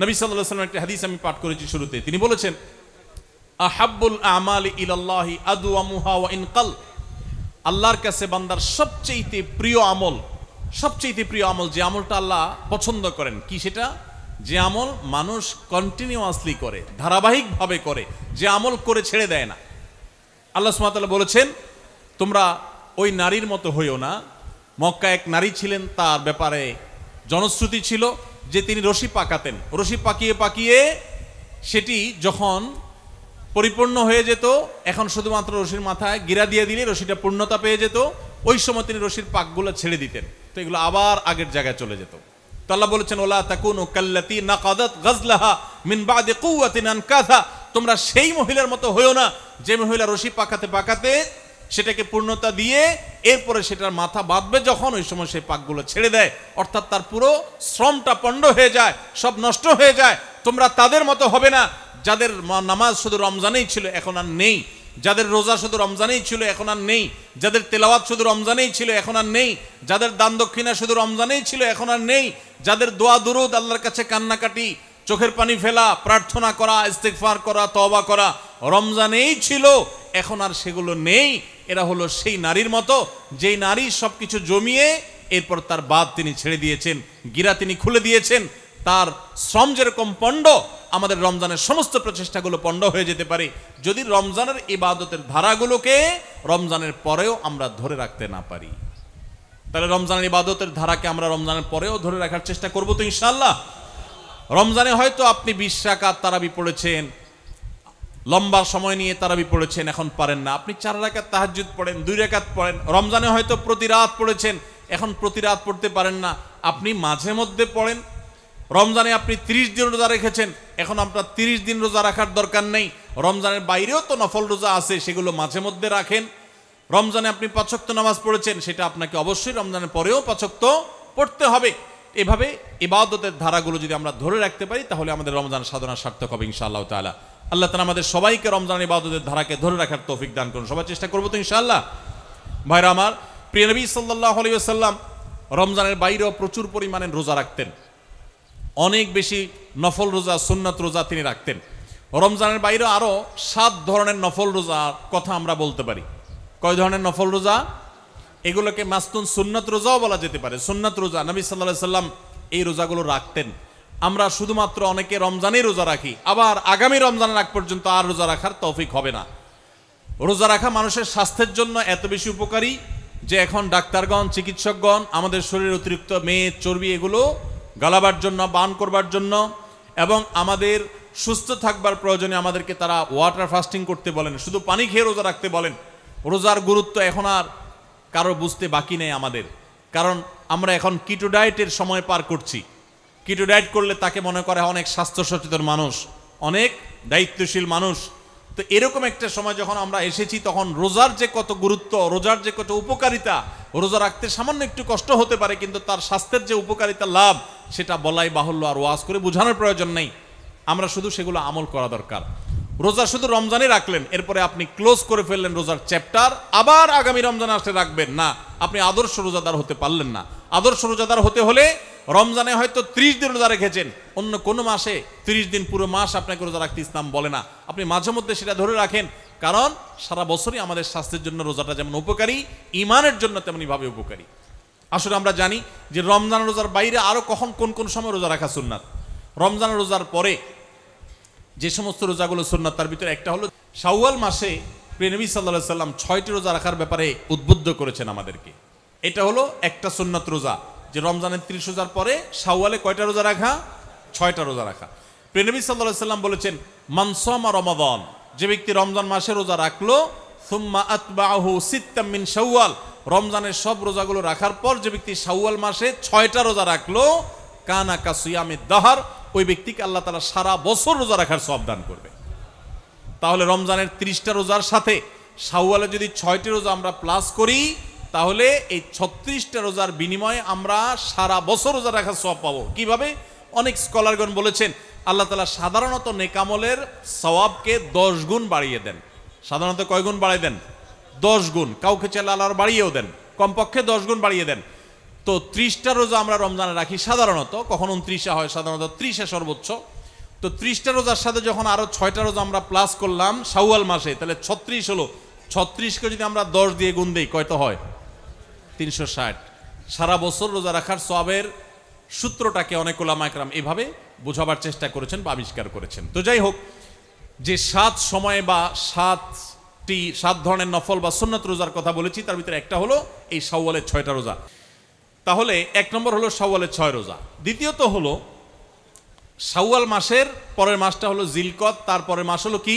নবী সাল্লাহ সাল্লাম একটা হাদিস আমি পাঠ করেছি শুরুতে তিনি বলেছেন আহাবুল আমাল ইলাল্লাহি আদু আমুহা ও ইনকাল আল্লাহর কাছে বান্দার সবচেয়েতে প্রিয় আমল সবচেয়েতে প্রিয় আমল যে আমলটা আল্লাহ পছন্দ করেন কি সেটা যে আমল মানুষ কন্টিনিউয়াসলি করে ধারাবাহিকভাবে করে যে আমল করে ছেড়ে দেয় না আল্লাহ সুমাতাল্লাহ বলেছেন তোমরা ওই নারীর মতো হইও না মক্কা এক নারী ছিলেন তার ব্যাপারে জনশ্রুতি ছিল যে তিনি রশি পাকাতেন রশি পাকিয়ে পাকিয়ে সেটি যখন পরিপূর্ণ হয়ে যেত এখন শুধুমাত্র রশির মাথায় গিরা দিয়ে দিলে রশিটা পূর্ণতা পেয়ে যেত ওই সময় তিনি রশির পাকগুলো ছেড়ে দিতেন তো এগুলো আবার আগের জায়গায় চলে যেত তো বলেছেন ওলা তাকুন ও কাল্লাতি না গজলাহা মিন বাদে কৌয়াতিন তোমরা সেই মহিলার মতো হইও না যে মহিলা রশি পাকাতে পাকাতে সেটাকে পূর্ণতা দিয়ে এরপরে সেটার মাথা বাঁধবে যখন ওই সময় সেই পাকগুলো ছেড়ে দেয় অর্থাৎ তার পুরো শ্রমটা পণ্ড হয়ে যায় সব নষ্ট হয়ে যায় তোমরা তাদের মতো হবে না যাদের নামাজ শুধু রমজানেই ছিল এখন আর নেই যাদের রোজা শুধু রমজানেই ছিল এখন আর নেই যাদের তেলাওয়াত শুধু রমজানেই ছিল এখন আর নেই যাদের দান দক্ষিণা শুধু রমজানেই ছিল এখন আর নেই যাদের দোয়া দুরুদ আল্লাহর কাছে কান্নাকাটি চোখের পানি ফেলা প্রার্থনা করা ইস্তেকফার করা তবা করা রমজানেই ছিল এখন আর সেগুলো নেই এরা হলো সেই নারীর মতো যেই নারী সব কিছু জমিয়ে এরপর তার বাদ তিনি ছেড়ে দিয়েছেন গিরা তিনি খুলে দিয়েছেন তার শ্রম যেরকম পণ্ড আমাদের রমজানের সমস্ত প্রচেষ্টাগুলো পণ্ড হয়ে যেতে পারে যদি রমজানের ইবাদতের ধারাগুলোকে রমজানের পরেও আমরা ধরে রাখতে না পারি তাহলে রমজানের ইবাদতের ধারাকে আমরা রমজানের পরেও ধরে রাখার চেষ্টা করবো তো ইনশাল্লাহ রমজানে হয়তো আপনি বিশ তারাবি পড়েছেন লম্বা সময় নিয়ে তারাবি পড়েছেন এখন পারেন না আপনি চার রাকাত তাহাজুদ পড়েন দুই রেখাত পড়েন রমজানে হয়তো প্রতি রাত পড়েছেন এখন প্রতি রাত পড়তে পারেন না আপনি মাঝে মধ্যে পড়েন রমজানে আপনি ৩০ দিন রোজা রেখেছেন এখন আপনার ৩০ দিন রোজা রাখার দরকার নেই রমজানের বাইরেও তো নফল রোজা আছে সেগুলো মাঝে মধ্যে রাখেন রমজানে আপনি পাচক্ত নামাজ পড়েছেন সেটা আপনাকে অবশ্যই রমজানের পরেও পাচক্ত পড়তে হবে এভাবে এবাদতের ধারাগুলো যদি আমরা ধরে রাখতে পারি তাহলে আমাদের রমজান সাধনা সার্থক হবে ইনশাআল্লাহ তালা আল্লাহ তালা আমাদের সবাইকে রমজান ইবাদতের ধারাকে ধরে রাখার তৌফিক দান করুন সবাই চেষ্টা করবো তো ইনশাল্লাহ ভাইরা আমার প্রিয় নবী সাল্লাহ আলিয়াল্লাম রমজানের বাইরেও প্রচুর পরিমাণে রোজা রাখতেন অনেক বেশি নফল রোজা সুন্নত রোজা তিনি রাখতেন রমজানের বাইরে আরও সাত ধরনের নফল রোজার কথা আমরা বলতে পারি কয় ধরনের নফল রোজা এগুলোকে মাস্তুন সুন্নত রোজাও বলা যেতে পারে সুন্নত রোজা নবী সাল্লাহ সাল্লাম এই রোজাগুলো রাখতেন আমরা শুধুমাত্র অনেকে রমজানেই রোজা রাখি আবার আগামী রমজানের আগ পর্যন্ত আর রোজা রাখার তৌফিক হবে না রোজা রাখা মানুষের স্বাস্থ্যের জন্য এত বেশি উপকারী যে এখন ডাক্তারগণ চিকিৎসকগণ আমাদের শরীরের অতিরিক্ত মেদ চর্বি এগুলো গালাবার জন্য বান করবার জন্য এবং আমাদের সুস্থ থাকবার প্রয়োজনে আমাদেরকে তারা ওয়াটার ফাস্টিং করতে বলেন শুধু পানি খেয়ে রোজা রাখতে বলেন রোজার গুরুত্ব এখন আর কারো বুঝতে বাকি নেই আমাদের কারণ আমরা এখন কিটো ডায়েটের সময় পার করছি কিটু ডায়েট করলে তাকে মনে করে অনেক স্বাস্থ্য সচেতন মানুষ অনেক দায়িত্বশীল মানুষ তো এরকম একটা সময় যখন আমরা এসেছি তখন রোজার যে কত গুরুত্ব রোজার যে কত উপকারিতা রোজা রাখতে সামান্য একটু কষ্ট হতে পারে কিন্তু তার স্বাস্থ্যের যে উপকারিতা লাভ সেটা বলাই বাহুল্য আর ওয়াজ করে বোঝানোর প্রয়োজন নেই আমরা শুধু সেগুলো আমল করা দরকার রোজা শুধু রমজানে রাখলেন এরপরে আপনি ক্লোজ করে ফেললেন রোজার চ্যাপ্টার আবার আগামী রমজান আসলে রাখবেন না আপনি আদর্শ রোজাদার হতে পারলেন না আদর্শ রোজাদার হতে হলে রমজানে হয়তো ত্রিশ দিন রোজা রেখেছেন অন্য কোন মাসে ত্রিশ দিন পুরো মাস আপনাকে রোজা রাখতে ইসলাম বলে না আপনি মাঝে মধ্যে সেটা ধরে রাখেন কারণ সারা বছরই আমাদের স্বাস্থ্যের জন্য রোজাটা যেমন উপকারী ইমানের জন্য তেমনইভাবে উপকারী আসলে আমরা জানি যে রমজান রোজার বাইরে আরও কখন কোন কোন সময় রোজা রাখা সুন্নাত রমজান রোজার পরে যে সমস্ত রোজাগুলো সুন্নাত তার ভিতরে একটা হলো শাওয়াল মাসে প্রেনবী সাল্লাহ সাল্লাম ছয়টি রোজা রাখার ব্যাপারে উদ্বুদ্ধ করেছেন আমাদেরকে এটা হলো একটা সুন্নাত রোজা যে রমজানের ত্রিশ রোজার পরে শাওয়ালে কয়টা রোজা রাখা ছয়টা রোজা রাখা প্রেনবী সাল্লা সাল্লাম বলেছেন আর রমাদন যে ব্যক্তি রমজান মাসে রোজা রাখলো সুম্মা আতবাহু সিত্তামিন শাওয়াল রমজানের সব রোজাগুলো রাখার পর যে ব্যক্তি শাওয়াল মাসে ছয়টা রোজা রাখলো কানা কাসুয়ামি দাহার ওই ব্যক্তিকে আল্লাহ তালা সারা বছর রোজা রাখার সব দান করবে তাহলে রমজানের ত্রিশটা রোজার সাথে শাওয়ালে যদি ছয়টি রোজা আমরা প্লাস করি তাহলে এই ছত্রিশটা রোজার বিনিময়ে আমরা সারা বছর রোজা রাখার সব পাবো কিভাবে অনেক স্কলারগণ বলেছেন আল্লাহ তালা সাধারণত নেকামলের সওয়াবকে দশ গুণ বাড়িয়ে দেন সাধারণত কয় গুণ বাড়িয়ে দেন দশ গুণ কাউকে চাইলে আল্লাহর বাড়িয়েও দেন কমপক্ষে দশ গুণ বাড়িয়ে দেন তো ত্রিশটা রোজা আমরা রমজানে রাখি সাধারণত কখন উনত্রিশে হয় সাধারণত ত্রিশে সর্বোচ্চ তো ত্রিশটা রোজার সাথে যখন আরও ছয়টা রোজা আমরা প্লাস করলাম সাউয়াল মাসে তাহলে ছত্রিশ হলো ছত্রিশকে যদি আমরা দশ দিয়ে গুণ দিই কয়তো হয় তিনশো ষাট সারা বছর রোজা রাখার সবের সূত্রটাকে অনেক ওলামাকরাম এভাবে বোঝাবার চেষ্টা করেছেন বা আবিষ্কার করেছেন তো যাই হোক যে সাত সময়ে বা সাতটি সাত ধরনের নফল বা সুন্নত রোজার কথা বলেছি তার ভিতরে একটা হলো এই সাওয়ালের ছয়টা রোজা তাহলে এক নম্বর হলো সাওয়ালের ছয় রোজা দ্বিতীয়ত হলো সাওয়াল মাসের পরের মাসটা হলো জিলকত তারপরের মাস হলো কি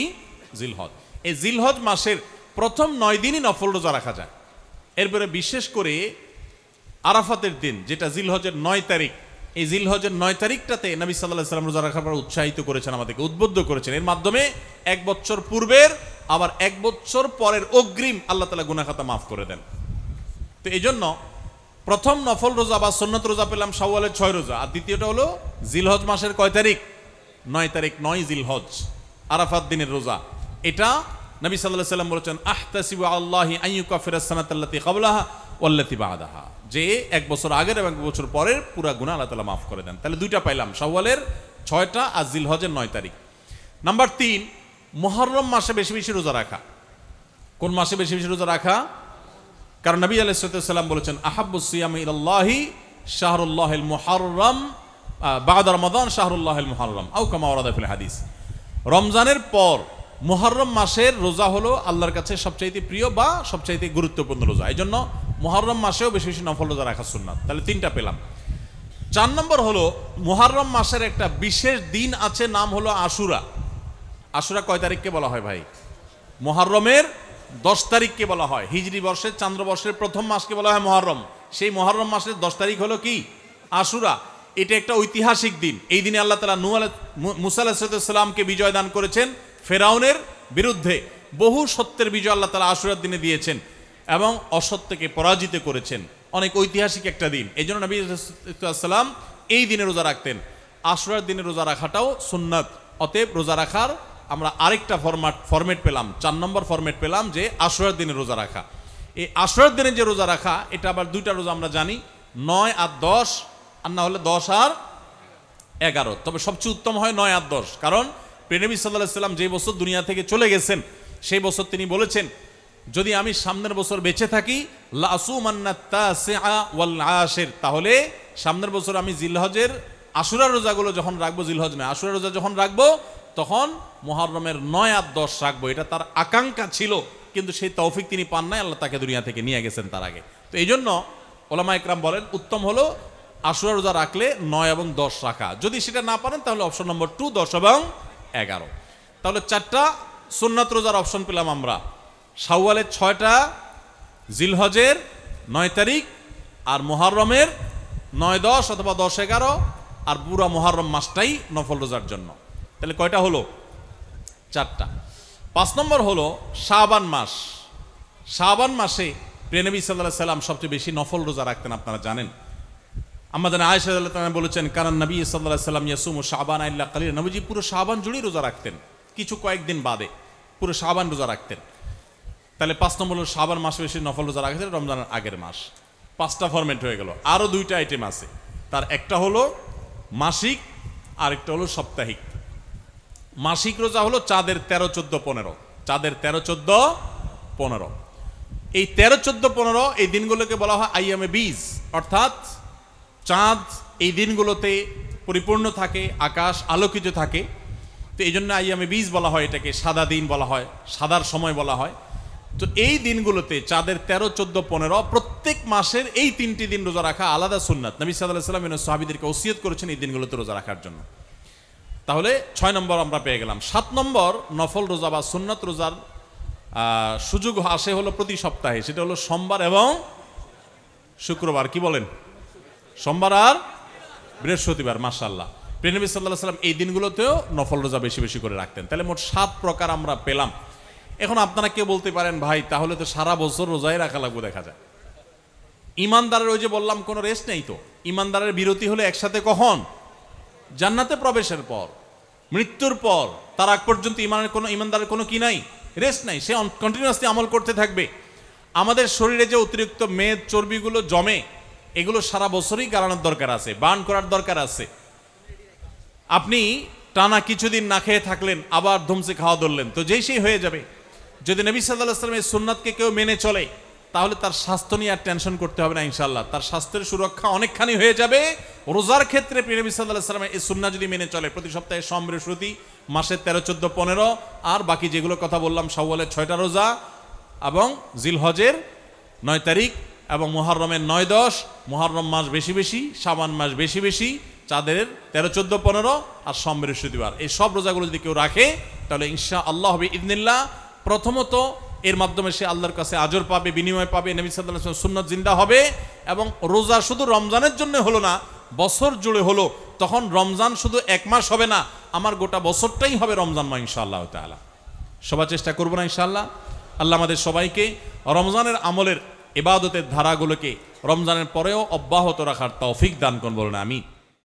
জিলহদ এই জিলহজ মাসের প্রথম নয় দিনই নফল রোজা রাখা যায় এরপরে বিশেষ করে আরাফাতের দিন যেটা জিলহজের নয় তারিখ এই জিলহজের নয় তারিখটাতে নবী সাল্লাহ সাল্লাম রোজা রাখার পর উৎসাহিত করেছেন আমাদেরকে উদ্বুদ্ধ করেছেন এর মাধ্যমে এক বছর পূর্বের আবার এক বছর পরের অগ্রিম আল্লাহ তালা গুনাখাতা মাফ করে দেন তো এই জন্য প্রথম নফল রোজা বা সন্ন্যত রোজা পেলাম সাওয়ালের ছয় রোজা আর দ্বিতীয়টা হলো জিলহজ মাসের কয় তারিখ নয় তারিখ নয় জিলহজ আরাফাত দিনের রোজা এটা নবী সাল্লাহ সাল্লাম বলেছেন আহতাসিব আল্লাহি আইয়ুকা ফিরাসানাতি কবলাহা ওল্লাতি বাহাদাহা যে এক বছর আগের এবং এক বছর পরের পুরা গুণা আল্লাহ তালা মাফ করে দেন তাহলে দুইটা পাইলাম শাওয়ালের ছয়টা আর জিল হজের নয় তারিখ নাম্বার তিন মহরম মাসে বেশি বেশি রোজা রাখা কোন মাসে বেশি বেশি রোজা রাখা কারণ নবী আলাইসাল্লাম বলেছেন আহাবুসিয়াম ইল্লাহি শাহরুল্লাহ মোহরম বাদ রমাদান শাহরুল্লাহ মোহরম আউ কামাওয়ারাদ হাদিস রমজানের পর মোহরম মাসের রোজা হলো আল্লাহর কাছে সবচাইতে প্রিয় বা সবচাইতে গুরুত্বপূর্ণ রোজা এই জন্য মোহরম মাসেও বেশি বেশি নফল রোজা রাখা সুন্নাত তাহলে তিনটা পেলাম চার নম্বর হলো মোহরম মাসের একটা বিশেষ দিন আছে নাম হলো আশুরা আশুরা কয় তারিখকে বলা হয় ভাই মোহরমের দশ তারিখকে বলা হয় হিজড়ি বর্ষের চান্দ্রবর্ষের প্রথম মাসকে বলা হয় মহরম সেই মহরম মাসের দশ তারিখ হলো কি আশুরা এটা একটা ঐতিহাসিক দিন এই দিনে আল্লাহ তালা নুয়াল মুসাল্লাহ সাল্লামকে বিজয় দান করেছেন ফেরাউনের বিরুদ্ধে বহু সত্যের বিজয় আল্লাহ তালা আশুরার দিনে দিয়েছেন এবং অসত্যকে পরাজিত করেছেন অনেক ঐতিহাসিক একটা দিন এই জন্য নবীলাম সাল্লাম এই দিনে রোজা রাখতেন আশুরার দিনে রোজা রাখাটাও সুন্নাত অতএব রোজা রাখার আমরা আরেকটা ফরম্যাট ফরমেট পেলাম চার নম্বর ফরম্যাট পেলাম যে আশুরার দিনে রোজা রাখা এই আশুরার দিনে যে রোজা রাখা এটা আবার দুইটা রোজা আমরা জানি নয় আর দশ আর না হলে দশ আর এগারো তবে সবচেয়ে উত্তম হয় নয় আর দশ কারণ প্রেনবী সাল্লাহ সাল্লাম যে বছর দুনিয়া থেকে চলে গেছেন সেই বছর তিনি বলেছেন যদি আমি সামনের বছর বেঁচে থাকি তাহলে সামনের বছর আমি জিলহজের আশুরা রোজাগুলো যখন রাখবো জিলহজ নয় আশুরা রোজা যখন রাখবো তখন মহারমের নয় আর দশ রাখবো এটা তার আকাঙ্ক্ষা ছিল কিন্তু সেই তৌফিক তিনি পান নাই আল্লাহ তাকে দুনিয়া থেকে নিয়ে গেছেন তার আগে তো এই জন্য ওলামা একরাম বলেন উত্তম হলো আশুরা রোজা রাখলে নয় এবং দশ রাখা যদি সেটা না পারেন তাহলে অপশন নম্বর টু দশ এবং এগারো তাহলে চারটা সুন্নাত রোজার অপশন পেলাম আমরা শাওয়ালের ছয়টা জিলহজের নয় তারিখ আর মোহারমের নয় দশ অথবা দশ এগারো আর পুরা মোহারম মাসটাই নফল রোজার জন্য তাহলে কয়টা হলো চারটা পাঁচ নম্বর হলো শাহবান মাস শাহবান মাসে প্রেনবী সাল্লাহ সাল্লাম সবচেয়ে বেশি নফল রোজা রাখতেন আপনারা জানেন আমাদের আয়সা আল্লাহ বলেছেন কারণ নবী সাল্লাহ সাল্লাম ইয়াসুম শাহবান আল্লাহ কালির নবীজি পুরো শাহবান জুড়েই রোজা রাখতেন কিছু কয়েকদিন বাদে পুরো শাহবান রোজা রাখতেন তাহলে পাঁচ নম্বর হলো শাহবান মাসে বেশি নফল রোজা রাখতেন রমজানের আগের মাস পাঁচটা ফরমেট হয়ে গেল আরও দুইটা আইটেম আছে তার একটা হলো মাসিক আর একটা হলো সাপ্তাহিক মাসিক রোজা হলো চাঁদের তেরো চোদ্দ পনেরো চাঁদের তেরো চোদ্দ পনেরো এই তেরো চোদ্দ পনেরো এই দিনগুলোকে বলা হয় আইএমএ বিজ অর্থাৎ চাঁদ এই দিনগুলোতে পরিপূর্ণ থাকে আকাশ আলোকিত থাকে তো এই জন্য আইয়ামে বীজ বলা হয় এটাকে সাদা দিন বলা হয় সাদার সময় বলা হয় তো এই দিনগুলোতে চাঁদের তেরো চোদ্দ পনেরো প্রত্যেক মাসের এই তিনটি দিন রোজা রাখা আলাদা সুন্নাত নবী সাদা সাল্লাম সাহাবিদেরকে ওসিয়ত করেছেন এই দিনগুলোতে রোজা রাখার জন্য তাহলে ছয় নম্বর আমরা পেয়ে গেলাম সাত নম্বর নফল রোজা বা সুন্নাত রোজার সুযোগ আসে হলো প্রতি সপ্তাহে সেটা হলো সোমবার এবং শুক্রবার কি বলেন সোমবার আর বৃহস্পতিবার মাসাল্লাহ প্রেনবী সাল্লাহ সাল্লাম এই দিনগুলোতেও নফল রোজা বেশি বেশি করে রাখতেন তাহলে মোট সাত প্রকার আমরা পেলাম এখন আপনারা কে বলতে পারেন ভাই তাহলে তো সারা বছর রোজাই রাখা লাগবে দেখা যায় ইমানদারের ওই যে বললাম কোনো রেস্ট নেই তো ইমানদারের বিরতি হলে একসাথে কখন জান্নাতে প্রবেশের পর মৃত্যুর পর তার আগ পর্যন্ত ইমানের কোনো ইমানদারের কোনো কি নাই রেস্ট নাই সে কন্টিনিউয়াসলি আমল করতে থাকবে আমাদের শরীরে যে অতিরিক্ত মেদ চর্বিগুলো জমে এগুলো সারা বছরই গালানোর দরকার আছে বান করার দরকার আছে আপনি টানা কিছুদিন না খেয়ে থাকলেন আবার ধমসে খাওয়া ধরলেন তো যেই সেই হয়ে যাবে যদি নবী সাল্লাহ আসলামের সুন্নাতকে কেউ মেনে চলে তাহলে তার স্বাস্থ্য নিয়ে আর টেনশন করতে হবে না ইনশাল্লাহ তার স্বাস্থ্যের সুরক্ষা অনেকখানি হয়ে যাবে রোজার ক্ষেত্রে নবী সাল্লাহ সাল্লামের এই সুন্না যদি মেনে চলে প্রতি সপ্তাহে সমৃহস্রুতি মাসের তেরো চোদ্দো পনেরো আর বাকি যেগুলো কথা বললাম সওয়ালের ছয়টা রোজা এবং জিলহজের নয় তারিখ এবং মোহরমের নয় দশ মোহরম মাস বেশি বেশি সাবান মাস বেশি বেশি চাঁদের তেরো চোদ্দো পনেরো আর সোম বৃহস্পতিবার এই সব রোজাগুলো যদি কেউ রাখে তাহলে ইনশা আল্লাহ হবে ইদনিল্লা প্রথমত এর মাধ্যমে সে আল্লাহর কাছে আজর পাবে বিনিময় পাবে নবী সাল্লাহ সুন্নত জিন্দা হবে এবং রোজা শুধু রমজানের জন্য হলো না বছর জুড়ে হলো তখন রমজান শুধু এক মাস হবে না আমার গোটা বছরটাই হবে রমজান মা ইনশাআল্লাহ তালা সবার চেষ্টা করবো না ইনশাআল্লাহ আল্লাহ আমাদের সবাইকে রমজানের আমলের এবাদতের ধারাগুলোকে রমজানের পরেও অব্যাহত রাখার তৌফিক দান করুন বলেন আমি